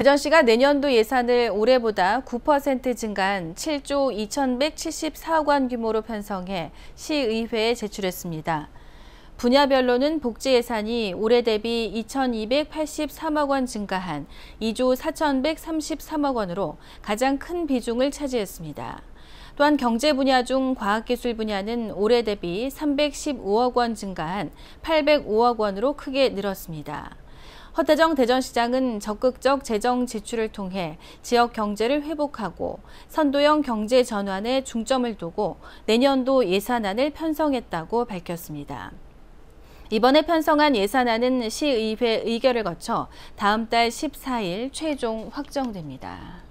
배전 씨가 내년도 예산을 올해보다 9% 증가한 7조 2,174억 원 규모로 편성해 시의회에 제출했습니다. 분야별로는 복지 예산이 올해 대비 2,283억 원 증가한 2조 4,133억 원으로 가장 큰 비중을 차지했습니다. 또한 경제 분야 중 과학기술 분야는 올해 대비 315억 원 증가한 805억 원으로 크게 늘었습니다. 허태정 대전시장은 적극적 재정 지출을 통해 지역 경제를 회복하고 선도형 경제 전환에 중점을 두고 내년도 예산안을 편성했다고 밝혔습니다. 이번에 편성한 예산안은 시의회 의결을 거쳐 다음 달 14일 최종 확정됩니다.